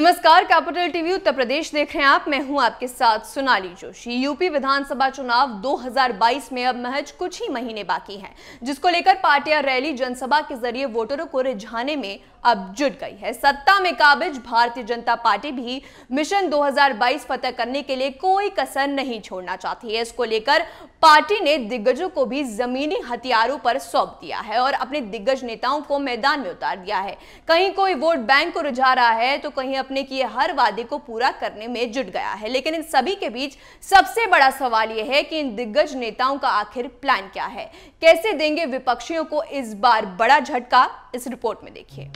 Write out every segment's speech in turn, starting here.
नमस्कार capital TV उत्तर प्रदेश देख रहे हैं आप मैं हूं आपके साथ सोनाली जोशी यूपी विधानसभा चुनाव 2022 में अब महज कुछ ही महीने बाकी हैं जिसको लेकर पार्टियां रैली जनसभा के जरिए वोटरों को रिझाने में अब जुट गई है सत्ता में काबिज भारतीय जनता पार्टी भी मिशन 2022 फतह करने के लिए कोई कसर नहीं छोड़ना चाहती है इसको लेकर पार्टी ने दिग्गजों को भी जमीनी हथियारों पर सौंप दिया है और अपने दिग्गज नेताओं को मैदान में उतार दिया है कहीं कोई वोट बैंक को रुझा रहा है तो कहीं अपने किए हर वादे को पूरा करने में जुट गया है लेकिन इन सभी के बीच सबसे बड़ा सवाल यह है कि इन दिग्गज नेताओं का आखिर प्लान क्या है कैसे देंगे विपक्षियों को इस बार बड़ा झटका इस रिपोर्ट में देखिए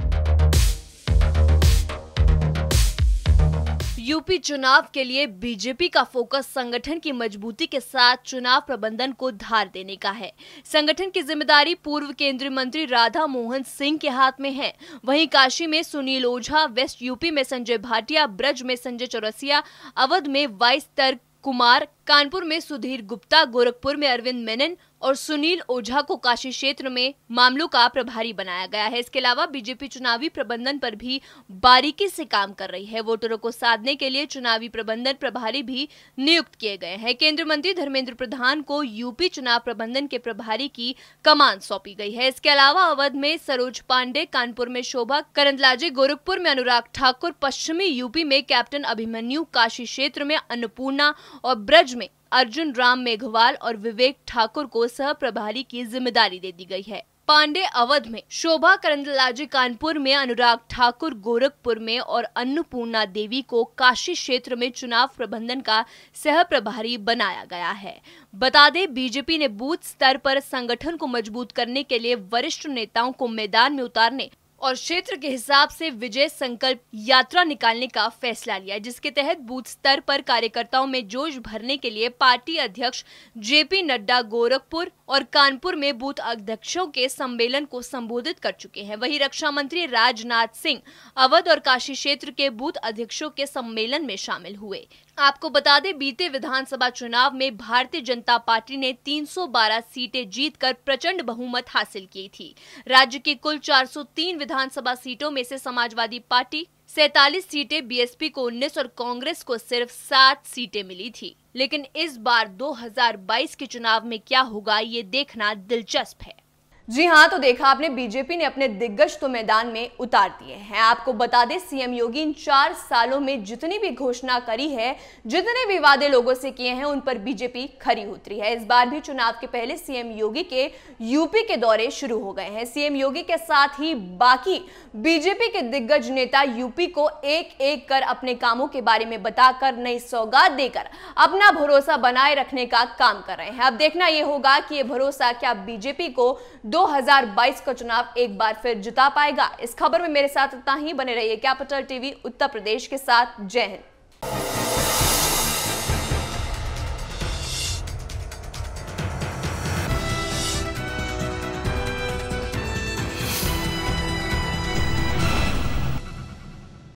यूपी चुनाव के लिए बीजेपी का फोकस संगठन की मजबूती के साथ चुनाव प्रबंधन को धार देने का है संगठन की जिम्मेदारी पूर्व केंद्रीय मंत्री राधा मोहन सिंह के हाथ में है वहीं काशी में सुनील ओझा वेस्ट यूपी में संजय भाटिया ब्रज में संजय चौरसिया अवध में वाइस तर्क कुमार कानपुर में सुधीर गुप्ता गोरखपुर में अरविंद मेनन और सुनील ओझा को काशी क्षेत्र में मामलों का प्रभारी बनाया गया है इसके अलावा बीजेपी चुनावी प्रबंधन पर भी बारीकी से काम कर रही है वोटरों को साधने के लिए चुनावी प्रबंधन प्रभारी भी नियुक्त किए गए हैं केंद्रीय मंत्री धर्मेंद्र प्रधान को यूपी चुनाव प्रबंधन के प्रभारी की कमान सौंपी गई है इसके अलावा अवध में सरोज पांडे कानपुर में शोभा करंदलाजे गोरखपुर में अनुराग ठाकुर पश्चिमी यूपी में कैप्टन अभिमन्यु काशी क्षेत्र में अन्नपूर्णा और ब्रज में अर्जुन राम मेघवाल और विवेक ठाकुर को सह प्रभारी की जिम्मेदारी दे दी गई है पांडे अवध में शोभा करंदलाजी कानपुर में अनुराग ठाकुर गोरखपुर में और अन्नपूर्णा देवी को काशी क्षेत्र में चुनाव प्रबंधन का सह प्रभारी बनाया गया है बता दें बीजेपी ने बूथ स्तर पर संगठन को मजबूत करने के लिए वरिष्ठ नेताओं को मैदान में उतारने और क्षेत्र के हिसाब से विजय संकल्प यात्रा निकालने का फैसला लिया जिसके तहत बूथ स्तर पर कार्यकर्ताओं में जोश भरने के लिए पार्टी अध्यक्ष जेपी नड्डा गोरखपुर और कानपुर में बूथ अध्यक्षों के सम्मेलन को संबोधित कर चुके हैं वहीं रक्षा मंत्री राजनाथ सिंह अवध और काशी क्षेत्र के बूथ अध्यक्षों के सम्मेलन में शामिल हुए आपको बता दें बीते विधानसभा चुनाव में भारतीय जनता पार्टी ने 312 सीटें जीतकर प्रचंड बहुमत हासिल की थी राज्य की कुल 403 विधानसभा सीटों में से समाजवादी पार्टी सैतालीस सीटें बीएसपी को 19 और कांग्रेस को सिर्फ सात सीटें मिली थी लेकिन इस बार 2022 के चुनाव में क्या होगा ये देखना दिलचस्प है जी हाँ तो देखा आपने बीजेपी ने अपने दिग्गज तो मैदान में उतार दिए हैं आपको बता दें सीएम योगी इन चार सालों में जितनी भी घोषणा करी है जितने भी वादे लोगों से किए हैं उन पर बीजेपी खरी उतरी है इस बार भी चुनाव के पहले सीएम योगी के यूपी के दौरे शुरू हो गए हैं सीएम योगी के साथ ही बाकी बीजेपी के दिग्गज नेता यूपी को एक एक कर अपने कामों के बारे में बताकर नई सौगात देकर अपना भरोसा बनाए रखने का काम कर रहे हैं अब देखना यह होगा कि ये भरोसा क्या बीजेपी को 2022 का चुनाव एक बार फिर जिता पाएगा इस खबर में मेरे साथ इतना ही बने रहिए कैपिटल टीवी उत्तर प्रदेश के साथ जय हिंद